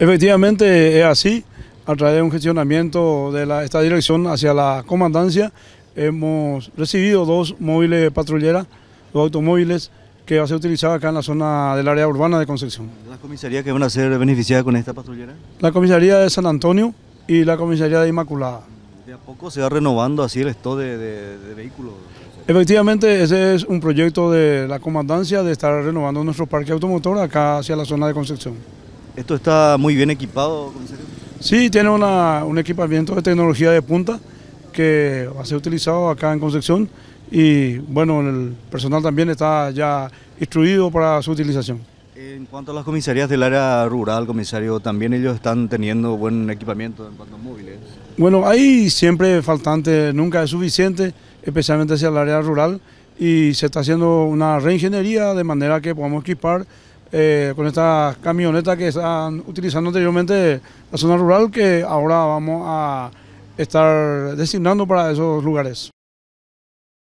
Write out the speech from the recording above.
Efectivamente es así, a través de un gestionamiento de esta dirección hacia la comandancia, hemos recibido dos móviles patrulleras, dos automóviles que va a ser utilizados acá en la zona del área urbana de Concepción. ¿Las comisarías que van a ser beneficiadas con esta patrullera? La comisaría de San Antonio y la comisaría de Inmaculada. ¿De a poco se va renovando así el stock de vehículos? Efectivamente, ese es un proyecto de la comandancia de estar renovando nuestro parque automotor acá hacia la zona de Concepción. ¿Esto está muy bien equipado, comisario? Sí, tiene un equipamiento de tecnología de punta que va a ser utilizado acá en Concepción y bueno, el personal también está ya instruido para su utilización. En cuanto a las comisarías del área rural, comisario, también ellos están teniendo buen equipamiento en cuanto a móviles. Bueno, hay siempre faltante, nunca es suficiente, especialmente hacia el área rural, y se está haciendo una reingeniería de manera que podamos equipar eh, con estas camionetas que están utilizando anteriormente la zona rural que ahora vamos a estar designando para esos lugares.